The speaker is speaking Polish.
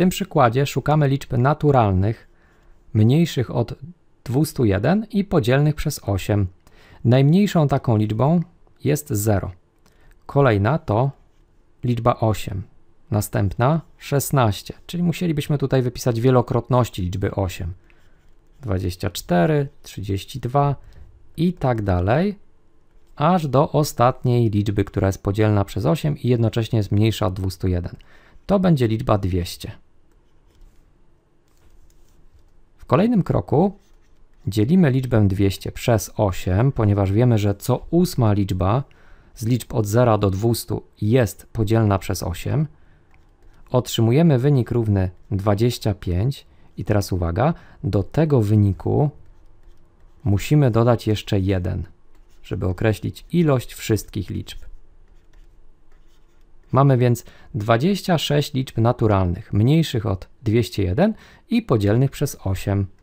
tym przykładzie szukamy liczb naturalnych, mniejszych od 201 i podzielnych przez 8. Najmniejszą taką liczbą jest 0. Kolejna to liczba 8. Następna 16, czyli musielibyśmy tutaj wypisać wielokrotności liczby 8. 24, 32 i tak dalej, aż do ostatniej liczby, która jest podzielna przez 8 i jednocześnie jest mniejsza od 201. To będzie liczba 200 kolejnym kroku dzielimy liczbę 200 przez 8, ponieważ wiemy, że co ósma liczba z liczb od 0 do 200 jest podzielna przez 8. Otrzymujemy wynik równy 25 i teraz uwaga, do tego wyniku musimy dodać jeszcze 1, żeby określić ilość wszystkich liczb. Mamy więc 26 liczb naturalnych, mniejszych od 201 i podzielnych przez 8.